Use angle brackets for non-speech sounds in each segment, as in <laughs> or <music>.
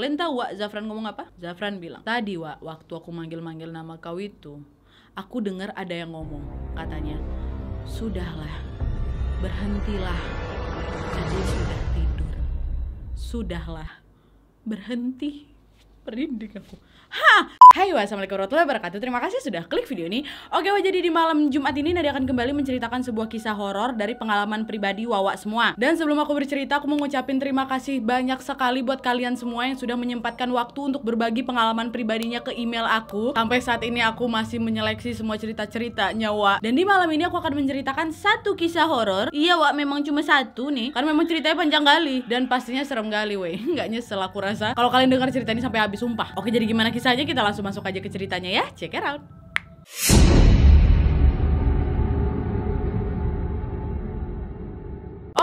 Kalian tahu Wak Zafran ngomong apa? Zafran bilang, tadi Wak, waktu aku manggil-manggil nama kau itu, aku dengar ada yang ngomong. Katanya, sudahlah, berhentilah. jadi sudah tidur. Sudahlah, berhenti merinding aku. Hah. Hai wassalamualaikum warahmatullahi wabarakatuh. Terima kasih sudah klik video ini. Oke, wah jadi di malam Jumat ini Nadia akan kembali menceritakan sebuah kisah horor dari pengalaman pribadi Wawa semua. Dan sebelum aku bercerita, aku mau ngucapin terima kasih banyak sekali buat kalian semua yang sudah menyempatkan waktu untuk berbagi pengalaman pribadinya ke email aku. Sampai saat ini aku masih menyeleksi semua cerita-cerita nyawa. Dan di malam ini aku akan menceritakan satu kisah horor. Iya, Wak, memang cuma satu nih. Karena memang ceritanya panjang kali dan pastinya serem kali, weh. <laughs> Nggak nyesel aku rasa. Kalau kalian dengar cerita ini sampai habis sumpah. Oke, jadi gimana kisahnya? Kita langsung masuk aja ke ceritanya ya. Check it out.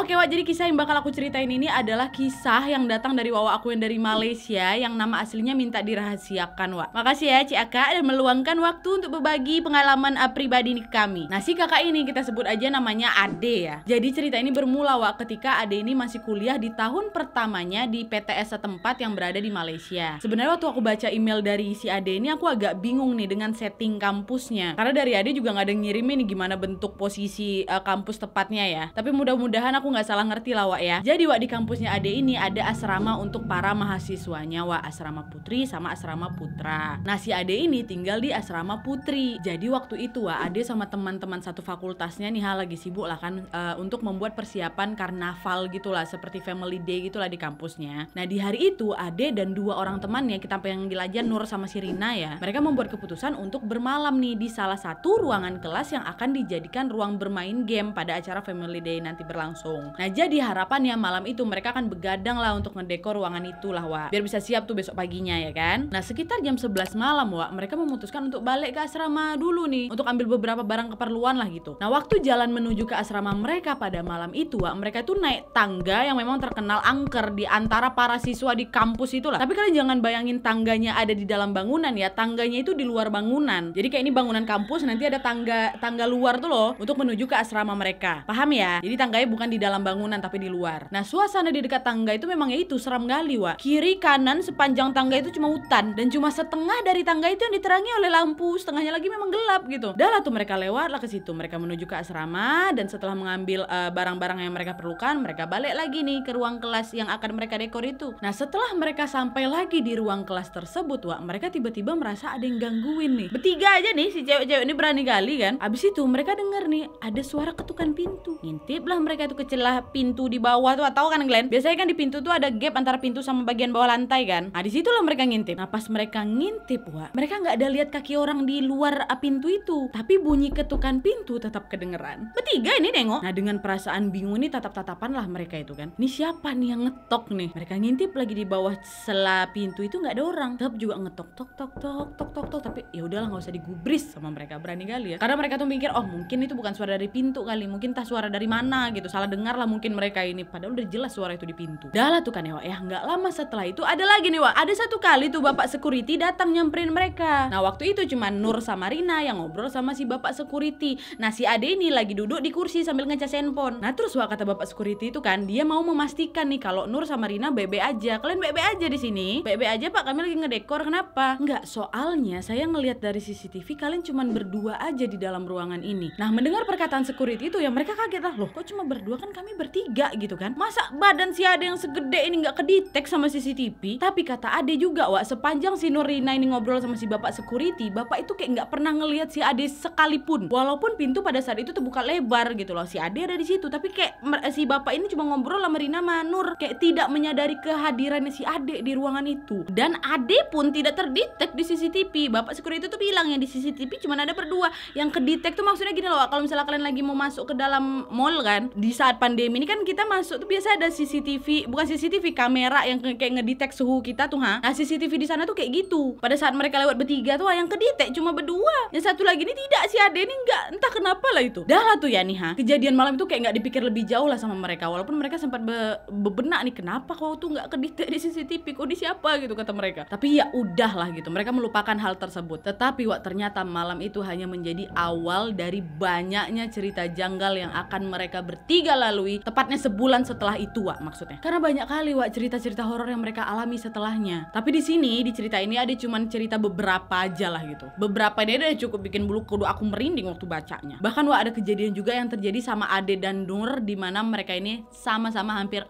Oke Wak, jadi kisah yang bakal aku ceritain ini adalah kisah yang datang dari Wawa aku yang dari Malaysia yang nama aslinya minta dirahasiakan Wak. Makasih ya Cik Aka dan meluangkan waktu untuk berbagi pengalaman eh, pribadi ke kami. Nah si kakak ini kita sebut aja namanya Ade ya. Jadi cerita ini bermula Wak ketika Ade ini masih kuliah di tahun pertamanya di PTS setempat yang berada di Malaysia. Sebenarnya waktu aku baca email dari si Ade ini aku agak bingung nih dengan setting kampusnya. Karena dari Ade juga nggak ada ngirimin nih gimana bentuk posisi uh, kampus tepatnya ya. Tapi mudah-mudahan aku nggak salah ngerti lah Wak ya. Jadi Wak di kampusnya Ade ini ada asrama untuk para mahasiswanya Wak. Asrama putri sama asrama putra. Nah si Ade ini tinggal di asrama putri. Jadi waktu itu Wak Ade sama teman-teman satu fakultasnya nih hal lagi sibuk lah kan uh, untuk membuat persiapan karnaval gitulah seperti family day gitulah di kampusnya. Nah di hari itu Ade dan dua orang temannya kita yang dilajar Nur sama Sirina ya. Mereka membuat keputusan untuk bermalam nih di salah satu ruangan kelas yang akan dijadikan ruang bermain game pada acara family day nanti berlangsung bareng. Nah jadi harapannya malam itu mereka akan begadang lah untuk ngedekor ruangan itu lah Wak. Biar bisa siap tuh besok paginya ya kan. Nah sekitar jam 11 malam Wak mereka memutuskan untuk balik ke asrama dulu nih. Untuk ambil beberapa barang keperluan lah gitu. Nah waktu jalan menuju ke asrama mereka pada malam itu Wak mereka tuh naik tangga yang memang terkenal angker di antara para siswa di kampus itu lah. Tapi kalian jangan bayangin tangganya ada di dalam bangunan ya. Tangganya itu di luar bangunan. Jadi kayak ini bangunan kampus nanti ada tangga tangga luar tuh loh untuk menuju ke asrama mereka. Paham ya? Jadi tangganya bukan di dalam dalam bangunan tapi di luar. Nah, suasana di dekat tangga itu memang ya itu seram kali, Wak. Kiri kanan sepanjang tangga itu cuma hutan dan cuma setengah dari tangga itu yang diterangi oleh lampu, setengahnya lagi memang gelap gitu. Dah lah tuh mereka lewatlah ke situ. Mereka menuju ke asrama dan setelah mengambil eh, barang-barang uh, yang mereka perlukan, mereka balik lagi nih ke ruang kelas yang akan mereka dekor itu. Nah, setelah mereka sampai lagi di ruang kelas tersebut, Wak, mereka tiba-tiba merasa ada yang gangguin nih. Bertiga aja nih si cewek-cewek ini berani kali kan. Abis itu mereka dengar nih ada suara ketukan pintu. Ngintiplah mereka itu kecil pintu di bawah tuh atau kan Glenn biasanya kan di pintu tuh ada gap antara pintu sama bagian bawah lantai kan nah loh mereka ngintip nah pas mereka ngintip wah mereka nggak ada lihat kaki orang di luar pintu itu tapi bunyi ketukan pintu tetap kedengeran bertiga ini nengok nah dengan perasaan bingung ini tatap-tatapan lah mereka itu kan ini siapa nih yang ngetok nih mereka ngintip lagi di bawah sela pintu itu nggak ada orang tetap juga ngetok tok tok tok tok tok tok tapi ya udahlah nggak usah digubris sama mereka berani kali ya karena mereka tuh mikir oh mungkin itu bukan suara dari pintu kali mungkin tas suara dari mana gitu salah dengar dengarlah mungkin mereka ini padahal udah jelas suara itu di pintu dah lah tuh kan ya ya nggak lama setelah itu ada lagi nih wa ada satu kali tuh bapak security datang nyamperin mereka nah waktu itu cuma Nur sama Rina yang ngobrol sama si bapak security nah si Ade ini lagi duduk di kursi sambil ngecas handphone nah terus wa kata bapak security itu kan dia mau memastikan nih kalau Nur sama Rina bebe aja kalian bebe aja di sini bebe aja pak kami lagi ngedekor kenapa nggak soalnya saya ngelihat dari CCTV kalian cuma berdua aja di dalam ruangan ini nah mendengar perkataan security itu ya mereka kaget lah loh kok cuma berdua kan kami bertiga gitu kan masa badan si Ade yang segede ini nggak kedetek sama CCTV tapi kata Ade juga Wak sepanjang si Nurina ini ngobrol sama si bapak security bapak itu kayak nggak pernah ngelihat si Ade sekalipun walaupun pintu pada saat itu terbuka lebar gitu loh si Ade ada di situ tapi kayak si bapak ini cuma ngobrol sama Rina Manur kayak tidak menyadari kehadirannya si Ade di ruangan itu dan Ade pun tidak terdetek di CCTV bapak security tuh bilang yang di CCTV cuma ada berdua yang kedetek tuh maksudnya gini loh kalau misalnya kalian lagi mau masuk ke dalam mall kan di saat pandemi ini kan kita masuk tuh biasa ada CCTV, bukan CCTV kamera yang kayak ngedetek suhu kita tuh ha. Nah CCTV di sana tuh kayak gitu. Pada saat mereka lewat bertiga tuh yang kedetek cuma berdua. Yang satu lagi ini tidak si Ade ini nggak entah kenapa lah itu. Dah lah tuh ya nih ha. Kejadian malam itu kayak nggak dipikir lebih jauh lah sama mereka walaupun mereka sempat be bebenak nih kenapa kau tuh nggak kedetek di CCTV kok di siapa gitu kata mereka. Tapi ya udahlah gitu. Mereka melupakan hal tersebut. Tetapi wak ternyata malam itu hanya menjadi awal dari banyaknya cerita janggal yang akan mereka bertiga lalu lalui tepatnya sebulan setelah itu Wak maksudnya. Karena banyak kali Wak cerita-cerita horor yang mereka alami setelahnya. Tapi di sini di cerita ini ada cuman cerita beberapa aja lah gitu. Beberapa ini udah cukup bikin bulu kudu aku merinding waktu bacanya. Bahkan Wak ada kejadian juga yang terjadi sama Ade dan Nur di mana mereka ini sama-sama hampir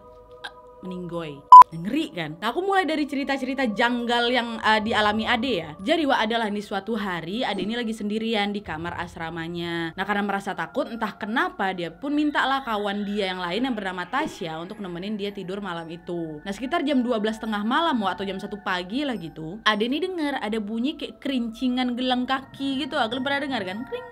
eh, meninggoy. Ngeri kan? Nah, aku mulai dari cerita-cerita janggal yang uh, dialami Ade ya. Jadi wa adalah nih suatu hari Ade ini lagi sendirian di kamar asramanya. Nah, karena merasa takut entah kenapa dia pun mintalah kawan dia yang lain yang bernama Tasya untuk nemenin dia tidur malam itu. Nah, sekitar jam belas tengah malam atau jam 1 pagi lah gitu. Ade ini dengar ada bunyi kayak kerincingan gelang kaki gitu. Kalian pernah dengar kan? Kring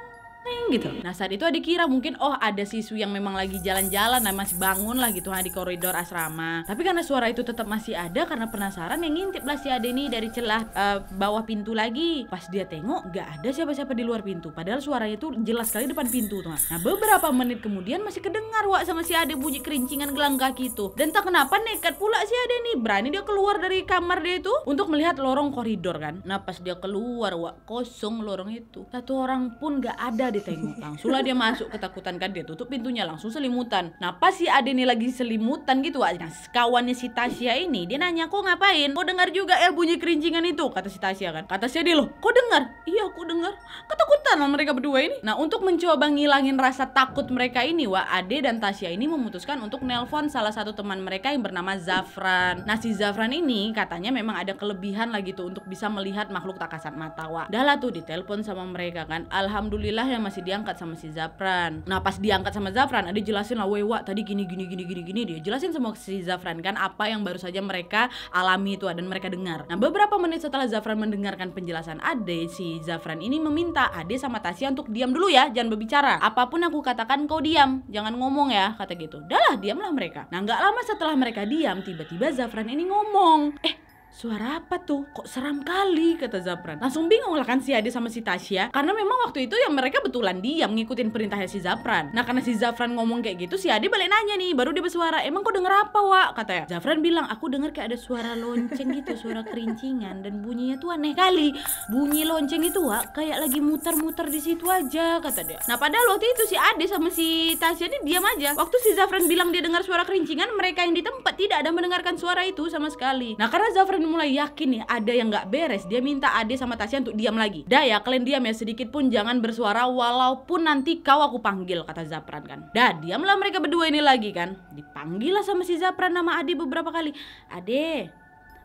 gitu. Nah saat itu adik kira mungkin oh ada siswi yang memang lagi jalan-jalan dan masih bangun lah gitu di koridor asrama. Tapi karena suara itu tetap masih ada karena penasaran yang ngintip lah si Ade ini dari celah uh, bawah pintu lagi. Pas dia tengok nggak ada siapa-siapa di luar pintu. Padahal suaranya tuh jelas sekali depan pintu tuh. Nah beberapa menit kemudian masih kedengar wak sama si Ade bunyi kerincingan gelang kaki itu. Dan tak kenapa nekat pula si Ade ini berani dia keluar dari kamar dia itu untuk melihat lorong koridor kan. Nah pas dia keluar wak kosong lorong itu. Satu orang pun nggak ada ditengok langsung lah dia masuk ketakutan kan dia tutup pintunya langsung selimutan nah pas si Ade ini lagi selimutan gitu nah kawannya si Tasya ini dia nanya kok ngapain kok dengar juga ya bunyi kerincingan itu kata si Tasya kan kata si Ade loh kok dengar iya aku dengar ketakutan lah mereka berdua ini nah untuk mencoba ngilangin rasa takut mereka ini wa Ade dan Tasya ini memutuskan untuk nelpon salah satu teman mereka yang bernama Zafran nah si Zafran ini katanya memang ada kelebihan lagi tuh untuk bisa melihat makhluk tak kasat mata wa dah lah tuh ditelepon sama mereka kan alhamdulillah yang masih diangkat sama si Zafran nah pas diangkat sama Zafran ada jelasin lah wewa tadi gini gini gini gini gini dia jelasin sama si Zafran kan apa yang baru saja mereka alami itu dan mereka dengar nah beberapa menit setelah Zafran mendengarkan penjelasan Ade si Zafran ini meminta Ade sama Tasya untuk diam dulu ya jangan berbicara apapun aku katakan kau diam jangan ngomong ya kata gitu dahlah diamlah mereka nah nggak lama setelah mereka diam tiba-tiba Zafran ini ngomong eh suara apa tuh? Kok seram kali? kata Zapran. Langsung bingung lah kan si Ade sama si Tasya. Karena memang waktu itu yang mereka betulan diam ngikutin perintahnya si Zapran. Nah karena si Zafran ngomong kayak gitu, si Hadi balik nanya nih. Baru dia bersuara, emang kau denger apa Wak? ya Zafran bilang, aku denger kayak ada suara lonceng gitu, suara kerincingan. Dan bunyinya tuh aneh kali. Bunyi lonceng itu Wak, kayak lagi muter-muter di situ aja, kata dia. Nah padahal waktu itu si Ade sama si Tasya ini diam aja. Waktu si Zafran bilang dia dengar suara kerincingan, mereka yang di tempat tidak ada mendengarkan suara itu sama sekali. Nah karena Zafran mulai yakin nih ada yang nggak beres, dia minta Ade sama Tasya untuk diam lagi. Dah ya, kalian diam ya sedikit pun jangan bersuara walaupun nanti kau aku panggil kata Zapran kan. Dah diamlah mereka berdua ini lagi kan. Dipanggil lah sama si Zapran nama Ade beberapa kali. Ade,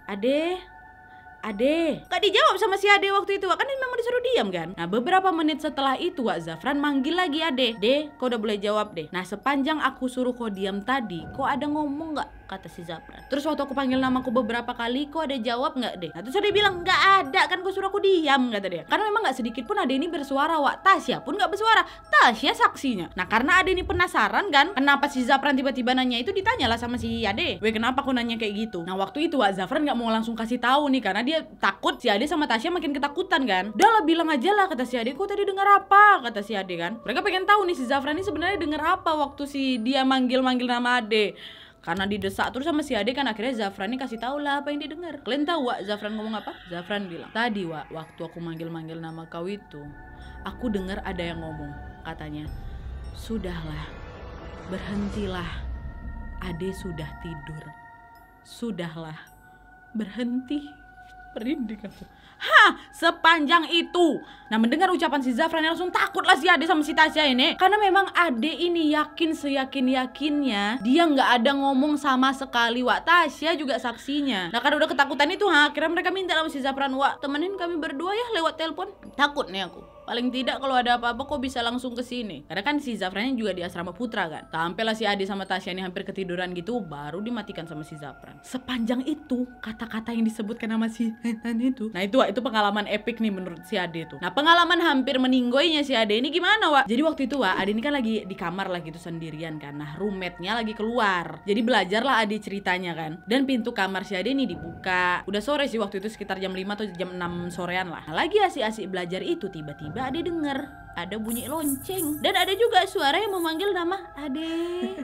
Ade, Ade. Gak dijawab sama si Ade waktu itu, kan memang disuruh diam kan? Nah, beberapa menit setelah itu Wak Zafran manggil lagi Ade. De, kau udah boleh jawab deh. Nah, sepanjang aku suruh kau diam tadi, kau ada ngomong nggak? kata si Zabra. Terus waktu aku panggil namaku beberapa kali, kok ada jawab nggak deh? Nah, terus dia bilang nggak ada, kan gue suruh aku diam kata dia. Karena memang nggak sedikit pun ada ini bersuara, Wak. Tasya pun nggak bersuara. Tasya saksinya. Nah karena ada ini penasaran kan, kenapa si Zafran tiba-tiba nanya itu ditanyalah sama si Ade. Weh kenapa aku nanya kayak gitu? Nah waktu itu Wak Zafran nggak mau langsung kasih tahu nih karena dia takut si Ade sama Tasya makin ketakutan kan. Udah lah bilang aja lah kata si Ade. Kok tadi dengar apa? Kata si Ade kan. Mereka pengen tahu nih si Zafran ini sebenarnya dengar apa waktu si dia manggil-manggil nama Ade karena didesak terus sama si Ade kan akhirnya Zafran ini kasih tau lah apa yang didengar kalian tahu Wak Zafran ngomong apa Zafran bilang tadi Wak waktu aku manggil-manggil nama kau itu aku dengar ada yang ngomong katanya sudahlah berhentilah Ade sudah tidur sudahlah berhenti merinding aku. Hah, sepanjang itu. Nah, mendengar ucapan si Zafran langsung takutlah si Ade sama si Tasya ini. Karena memang Ade ini yakin seyakin-yakinnya dia nggak ada ngomong sama sekali. Wak Tasya juga saksinya. Nah, karena udah ketakutan itu, ha, akhirnya mereka minta sama si Zafran, Wak, temenin kami berdua ya lewat telepon. Takut nih aku. Paling tidak kalau ada apa-apa kok bisa langsung ke sini. Karena kan si Zafrannya juga di asrama putra kan. Sampai lah si Adi sama Tasya ini hampir ketiduran gitu baru dimatikan sama si Zafran. Sepanjang itu kata-kata yang disebutkan nama si Ethan itu. Nah itu itu pengalaman epic nih menurut si Ade itu. Nah pengalaman hampir meninggoinya si Ade ini gimana Wak? Jadi waktu itu Wak Adi ini kan lagi di kamar lah gitu sendirian kan. Nah roommate-nya lagi keluar. Jadi belajarlah Adi ceritanya kan. Dan pintu kamar si Adi ini dibuka. Udah sore sih waktu itu sekitar jam 5 atau jam 6 sorean lah. Nah, lagi asik-asik belajar itu tiba-tiba Ade denger ada bunyi lonceng dan ada juga suara yang memanggil nama Ade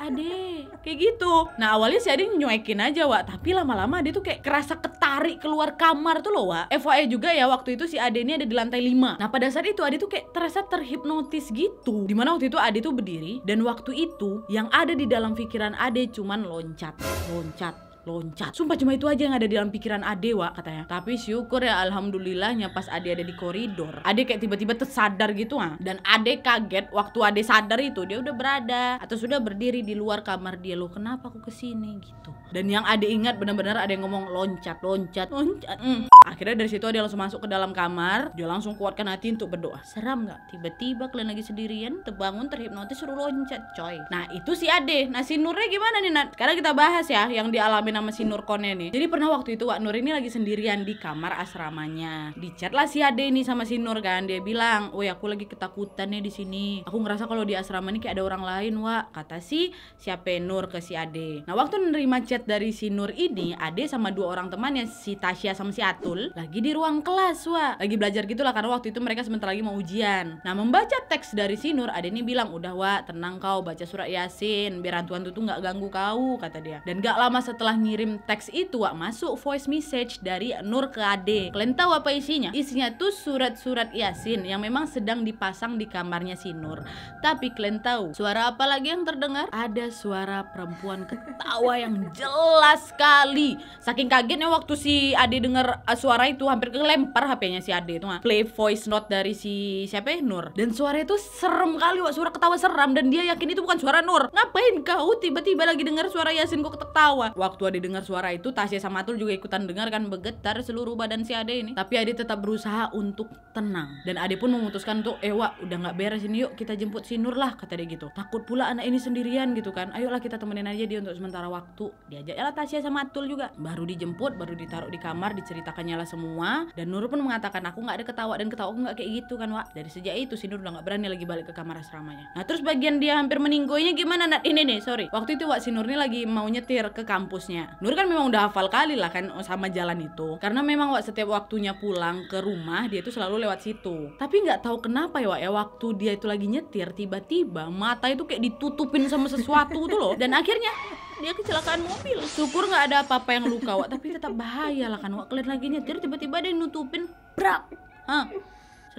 Ade kayak gitu nah awalnya si Ade nyuekin aja Wak tapi lama-lama dia tuh kayak kerasa ketarik keluar kamar tuh loh Wak FYI juga ya waktu itu si Ade ini ada di lantai 5 nah pada saat itu Ade tuh kayak terasa terhipnotis gitu dimana waktu itu Ade tuh berdiri dan waktu itu yang ada di dalam pikiran Ade cuman loncat loncat loncat. Sumpah cuma itu aja yang ada di dalam pikiran Ade, Wak, katanya. Tapi syukur ya alhamdulillahnya pas Ade ada di koridor, Ade kayak tiba-tiba tersadar gitu, ah. Dan Ade kaget waktu Ade sadar itu dia udah berada atau sudah berdiri di luar kamar dia loh. Kenapa aku kesini gitu? Dan yang Ade ingat benar-benar ada yang ngomong loncat, loncat, loncat. Mm. Akhirnya dari situ dia langsung masuk ke dalam kamar. Dia langsung kuatkan hati untuk berdoa. Seram nggak? Tiba-tiba kalian lagi sendirian, terbangun terhipnotis suruh loncat, coy. Nah itu si Ade. Nah si Nurnya gimana nih Nat? Sekarang kita bahas ya yang dialami nama si Nurkone nih. Jadi pernah waktu itu Wak Nur ini lagi sendirian di kamar asramanya. Dicat lah si Ade ini sama si Nur kan. Dia bilang, "Woi, aku lagi ketakutan nih di sini. Aku ngerasa kalau di asrama ini kayak ada orang lain, Wak." Kata si siapa Nur ke si Ade. Nah, waktu nerima chat dari si Nur ini, Ade sama dua orang temannya si Tasya sama si Atul lagi di ruang kelas, Wak. Lagi belajar gitulah karena waktu itu mereka sebentar lagi mau ujian. Nah, membaca teks dari si Nur, Ade ini bilang, "Udah, Wak, tenang kau, baca surat Yasin biar hantu-hantu tuh nggak ganggu kau," kata dia. Dan gak lama setelah ngirim teks itu wak masuk voice message dari Nur ke Ade. Kalian tahu apa isinya? Isinya tuh surat-surat Yasin yang memang sedang dipasang di kamarnya si Nur. Tapi kalian tahu suara apa lagi yang terdengar? Ada suara perempuan ketawa yang jelas sekali. Saking kagetnya waktu si Ade dengar eh, suara itu hampir kelempar HP-nya si Ade itu mah. Play voice note dari si siapa ya? Nur. Dan suara itu serem kali wak suara ketawa seram dan dia yakin itu bukan suara Nur. Ngapain kau tiba-tiba lagi dengar suara Yasin kok ketawa? Waktu gua didengar suara itu Tasya sama Atul juga ikutan dengar kan Begetar seluruh badan si Ade ini tapi Ade tetap berusaha untuk tenang dan Ade pun memutuskan untuk Ewa eh, udah gak beres ini yuk kita jemput si Nur lah kata dia gitu takut pula anak ini sendirian gitu kan ayolah kita temenin aja dia untuk sementara waktu diajak ya lah Tasya sama Atul juga baru dijemput baru ditaruh di kamar diceritakannya lah semua dan Nur pun mengatakan aku gak ada ketawa dan ketawa aku nggak kayak gitu kan Wak dari sejak itu si Nur udah gak berani lagi balik ke kamar asramanya nah terus bagian dia hampir meninggoynya gimana nak ini nih sorry waktu itu Wak si Nur ini lagi mau nyetir ke kampusnya sebenarnya. Nur kan memang udah hafal kali lah kan oh, sama jalan itu. Karena memang setiap waktunya pulang ke rumah dia itu selalu lewat situ. Tapi nggak tahu kenapa ya Wak ya waktu dia itu lagi nyetir tiba-tiba mata itu kayak ditutupin sama sesuatu tuh gitu loh. Dan akhirnya dia kecelakaan mobil. Syukur nggak ada apa-apa yang luka Wak, tapi tetap bahaya lah kan Wak. Kalian lagi nyetir tiba-tiba ada yang nutupin. Brak. Hah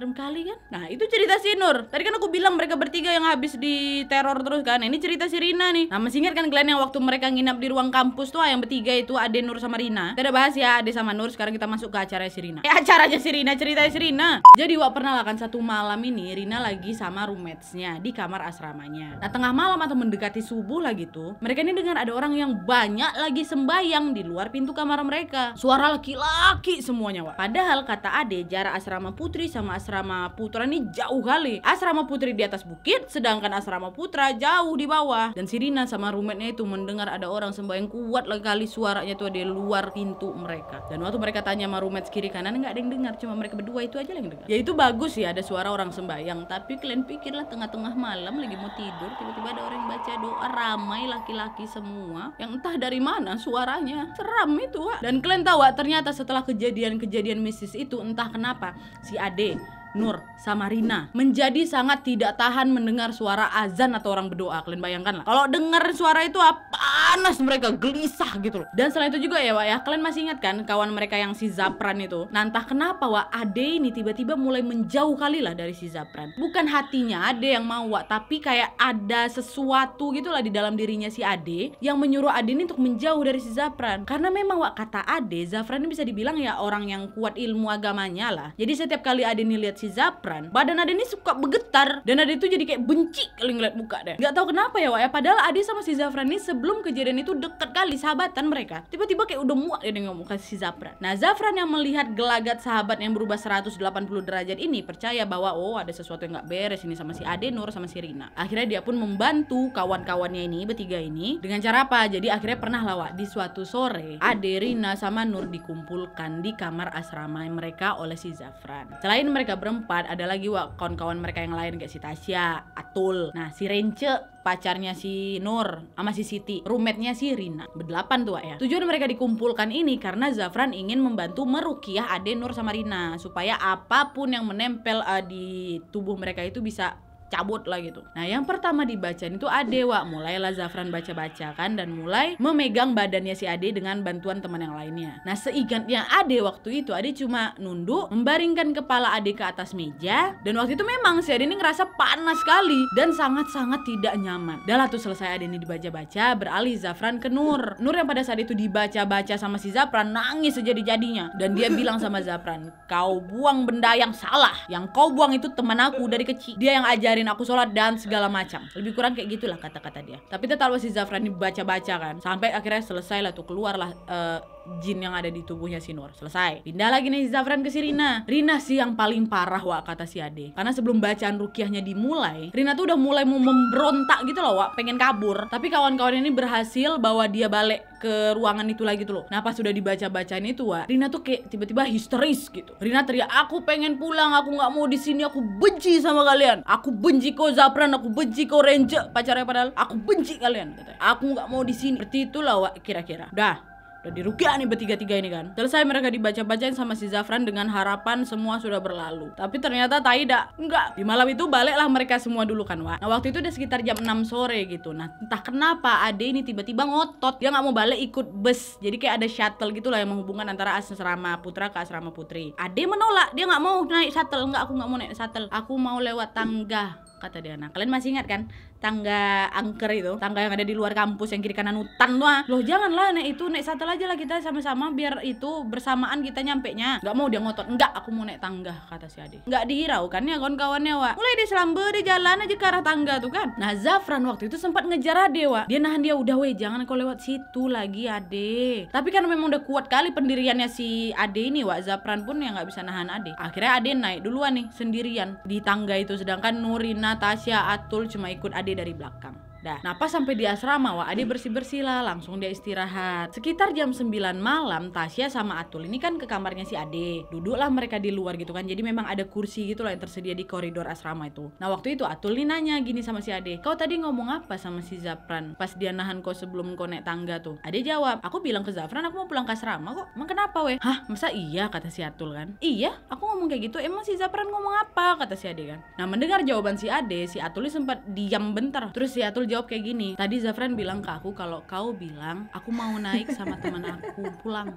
serem kali kan nah itu cerita si Nur tadi kan aku bilang mereka bertiga yang habis di teror terus kan ini cerita si Rina nih nah masih ingat kan kalian yang waktu mereka nginap di ruang kampus tuh yang bertiga itu Ade Nur sama Rina kita udah bahas ya Ade sama Nur sekarang kita masuk ke acara si Rina eh acaranya si Rina cerita si Rina jadi Wak pernah lah kan satu malam ini Rina lagi sama roommatesnya di kamar asramanya nah tengah malam atau mendekati subuh lah gitu mereka ini dengar ada orang yang banyak lagi sembahyang di luar pintu kamar mereka suara laki-laki semuanya Wak padahal kata Ade jarak asrama putri sama asrama asrama putra ini jauh kali. Asrama putri di atas bukit, sedangkan asrama putra jauh di bawah. Dan Sirina sama rumetnya itu mendengar ada orang sembahyang kuat lagi kali suaranya tuh di luar pintu mereka. Dan waktu mereka tanya sama rumet kiri kanan nggak ada yang dengar, cuma mereka berdua itu aja yang dengar. Ya itu bagus ya ada suara orang sembahyang, tapi kalian pikirlah tengah-tengah malam lagi mau tidur tiba-tiba ada orang yang baca doa ramai laki-laki semua yang entah dari mana suaranya seram itu Wak. dan kalian tahu Wak, ternyata setelah kejadian-kejadian mistis itu entah kenapa si Ade Nur sama Rina menjadi sangat tidak tahan mendengar suara azan atau orang berdoa. Kalian bayangkan lah. Kalau dengar suara itu ah, panas mereka gelisah gitu loh. Dan selain itu juga ya Wak ya, kalian masih ingat kan kawan mereka yang si Zapran itu? Nah entah kenapa Wak, Ade ini tiba-tiba mulai menjauh kali lah dari si Zapran. Bukan hatinya Ade yang mau Wak, tapi kayak ada sesuatu gitu lah di dalam dirinya si Ade yang menyuruh Ade ini untuk menjauh dari si Zapran. Karena memang Wak kata Ade, Zapran ini bisa dibilang ya orang yang kuat ilmu agamanya lah. Jadi setiap kali Ade ini lihat si Zapran, badan Ade ini suka bergetar dan Ade itu jadi kayak benci kalau ngeliat muka deh. Gak tahu kenapa ya Wak ya, padahal Ade sama si Zapran ini sebelum kejadian itu dekat kali sahabatan mereka. Tiba-tiba kayak udah muak ya dengan muka si Zapran. Nah Zapran yang melihat gelagat sahabat yang berubah 180 derajat ini percaya bahwa oh ada sesuatu yang nggak beres ini sama si Ade, Nur sama si Rina. Akhirnya dia pun membantu kawan-kawannya ini bertiga ini dengan cara apa? Jadi akhirnya pernah lah Wak di suatu sore Ade, Rina sama Nur dikumpulkan di kamar asrama mereka oleh si Zafran. Selain mereka ber berempat ada lagi wak kawan-kawan mereka yang lain kayak si Tasya, Atul, nah si Rence pacarnya si Nur sama si Siti, rumetnya si Rina. Berdelapan tuh ya. Tujuan mereka dikumpulkan ini karena Zafran ingin membantu merukiah Ade Nur sama Rina supaya apapun yang menempel uh, di tubuh mereka itu bisa cabut lah gitu. Nah yang pertama dibacain itu Adewa, mulailah Zafran baca-baca kan dan mulai memegang badannya si Ade dengan bantuan teman yang lainnya. Nah yang Ade waktu itu Ade cuma nunduk, membaringkan kepala Ade ke atas meja dan waktu itu memang si Ade ini ngerasa panas sekali dan sangat-sangat tidak nyaman. Dah tuh selesai Ade ini dibaca-baca beralih Zafran ke Nur. Nur yang pada saat itu dibaca-baca sama si Zafran nangis sejadi-jadinya dan dia bilang sama Zafran, kau buang benda yang salah, yang kau buang itu teman aku dari kecil. Dia yang ajarin ngajarin aku sholat dan segala macam lebih kurang kayak gitulah kata-kata dia tapi tetap si Zafran ini baca kan sampai akhirnya selesai lah tuh keluar lah uh, eh, jin yang ada di tubuhnya si Nur. Selesai. Pindah lagi nih Zafran ke si Rina. Rina sih yang paling parah wa kata si Ade. Karena sebelum bacaan rukiahnya dimulai, Rina tuh udah mulai mau memberontak gitu loh wa pengen kabur. Tapi kawan-kawan ini berhasil bawa dia balik ke ruangan itu lagi tuh loh. Nah pas sudah dibaca-bacain itu wa, Rina tuh kayak tiba-tiba histeris gitu. Rina teriak, aku pengen pulang, aku nggak mau di sini, aku benci sama kalian. Aku benci kau Zafran, aku benci kau Renja pacarnya padahal. Aku benci kalian Aku nggak mau di sini. Seperti itulah wa kira-kira. Dah, Udah dirugian nih bertiga-tiga ini kan. Selesai mereka dibaca-bacain sama si Zafran dengan harapan semua sudah berlalu. Tapi ternyata tidak enggak. Di malam itu baliklah mereka semua dulu kan, Wak. Nah, waktu itu udah sekitar jam 6 sore gitu. Nah, entah kenapa Ade ini tiba-tiba ngotot. Dia nggak mau balik ikut bus. Jadi kayak ada shuttle gitu lah yang menghubungkan antara asrama putra ke asrama putri. Ade menolak. Dia nggak mau naik shuttle. Enggak, aku nggak mau naik shuttle. Aku mau lewat tangga kata dia. Nah, kalian masih ingat kan tangga angker itu, tangga yang ada di luar kampus yang kiri kanan hutan lah. Loh, janganlah naik itu, naik satu aja lah kita sama-sama biar itu bersamaan kita nyampe nya. nggak mau dia ngotot, enggak aku mau naik tangga kata si Ade. Gak kan ya kawan-kawannya, wa Mulai dia selambe, dia jalan aja ke arah tangga tuh kan. Nah, Zafran waktu itu sempat ngejar Ade, wa Dia nahan dia udah weh, jangan kau lewat situ lagi Ade. Tapi kan memang udah kuat kali pendiriannya si Ade ini, wa Zafran pun yang nggak bisa nahan Ade. Akhirnya Ade naik duluan nih sendirian di tangga itu sedangkan Nurina Natasha Atul cuma ikut Ade dari belakang Dah. nah, nah sampai di asrama, wah Ade bersih-bersih lah, langsung dia istirahat. Sekitar jam 9 malam, Tasya sama Atul ini kan ke kamarnya si Ade. Duduklah mereka di luar gitu kan. Jadi memang ada kursi gitu lah yang tersedia di koridor asrama itu. Nah, waktu itu Atul ini nanya gini sama si Ade, "Kau tadi ngomong apa sama si Zafran pas dia nahan kau sebelum kau naik tangga tuh?" Ade jawab, "Aku bilang ke Zafran aku mau pulang ke asrama kok. Emang kenapa weh?" "Hah, masa iya?" kata si Atul kan. "Iya, aku ngomong kayak gitu. Emang si Zafran ngomong apa?" kata si Ade kan. Nah, mendengar jawaban si Ade, si Atul sempat diam bentar. Terus si Atul jawab kayak gini tadi Zafran bilang ke aku kalau kau bilang aku mau naik sama teman aku pulang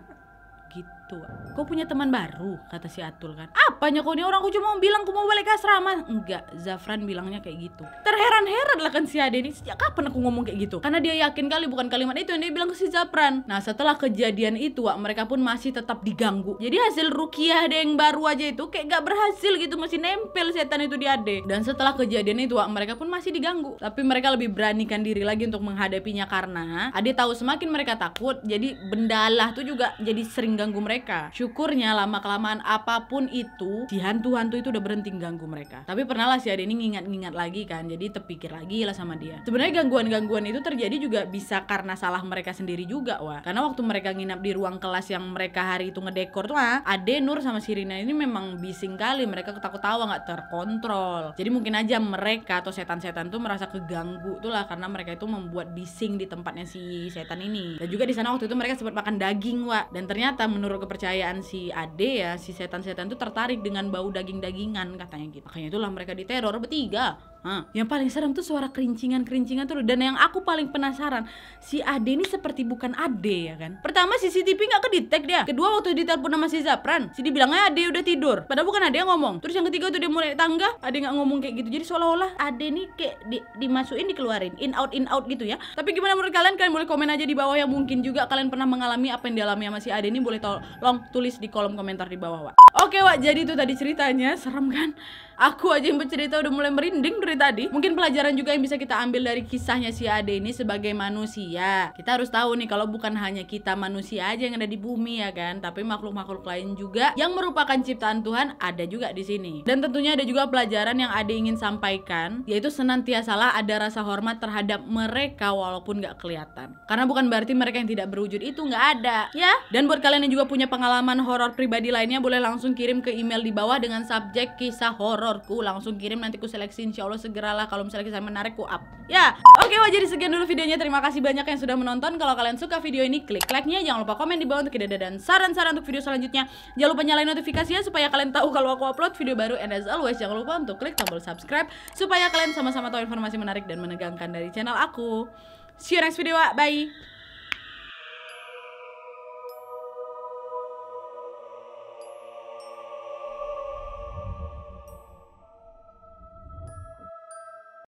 tua. Kau punya teman baru, kata si Atul kan. Apanya kau nih orang, aku cuma mau bilang aku mau balik asrama. Enggak, Zafran bilangnya kayak gitu. Terheran-heran lah kan si Ade ini, sejak kapan aku ngomong kayak gitu? Karena dia yakin kali bukan kalimat itu yang dia bilang ke si Zafran. Nah setelah kejadian itu, Wak, mereka pun masih tetap diganggu. Jadi hasil rukiah ada yang baru aja itu kayak gak berhasil gitu, masih nempel setan itu di Ade. Dan setelah kejadian itu, Wak, mereka pun masih diganggu. Tapi mereka lebih beranikan diri lagi untuk menghadapinya karena Ade tahu semakin mereka takut, jadi bendalah tuh juga jadi sering ganggu mereka mereka. Syukurnya lama-kelamaan apapun itu, si hantu-hantu itu udah berhenti ganggu mereka. Tapi pernah lah si Ade ini ngingat-ngingat lagi kan, jadi terpikir lagi lah sama dia. Sebenarnya gangguan-gangguan itu terjadi juga bisa karena salah mereka sendiri juga, wah. Karena waktu mereka nginap di ruang kelas yang mereka hari itu ngedekor tuh, ah, Ade, Nur sama Sirina ini memang bising kali, mereka ketakut-tawa nggak terkontrol. Jadi mungkin aja mereka atau setan-setan tuh merasa keganggu tuh lah karena mereka itu membuat bising di tempatnya si setan ini. Dan juga di sana waktu itu mereka sempat makan daging, wah. Dan ternyata menurut kepercayaan si Ade ya si setan-setan itu tertarik dengan bau daging-dagingan katanya gitu makanya itulah mereka diteror bertiga yang paling serem tuh suara kerincingan-kerincingan tuh dan yang aku paling penasaran si Ade ini seperti bukan Ade ya kan. Pertama CCTV nggak kedetek dia. Kedua waktu ditelepon sama si Zapran, si bilang eh, Ade udah tidur. Padahal bukan Ade yang ngomong. Terus yang ketiga tuh dia mulai tangga, Ade gak ngomong kayak gitu. Jadi seolah-olah Ade ini kayak di, dimasukin dikeluarin, in out in out gitu ya. Tapi gimana menurut kalian? Kalian boleh komen aja di bawah yang mungkin juga kalian pernah mengalami apa yang dialami sama si Ade ini boleh tolong tulis di kolom komentar di bawah, Wak. Oke, Wak, jadi itu tadi ceritanya. Serem kan? aku aja yang bercerita udah mulai merinding dari tadi mungkin pelajaran juga yang bisa kita ambil dari kisahnya si Ade ini sebagai manusia kita harus tahu nih kalau bukan hanya kita manusia aja yang ada di bumi ya kan tapi makhluk-makhluk lain juga yang merupakan ciptaan Tuhan ada juga di sini dan tentunya ada juga pelajaran yang Ade ingin sampaikan yaitu senantiasalah ada rasa hormat terhadap mereka walaupun nggak kelihatan karena bukan berarti mereka yang tidak berwujud itu nggak ada ya dan buat kalian yang juga punya pengalaman horor pribadi lainnya boleh langsung kirim ke email di bawah dengan subjek kisah horor hororku langsung kirim nanti ku seleksi insya Allah segeralah kalau misalnya kisah menarik ku up ya oke okay, wah jadi sekian dulu videonya terima kasih banyak yang sudah menonton kalau kalian suka video ini klik like nya jangan lupa komen di bawah untuk ide dan saran-saran untuk video selanjutnya jangan lupa nyalain notifikasinya supaya kalian tahu kalau aku upload video baru and as always jangan lupa untuk klik tombol subscribe supaya kalian sama-sama tahu informasi menarik dan menegangkan dari channel aku see you next video bye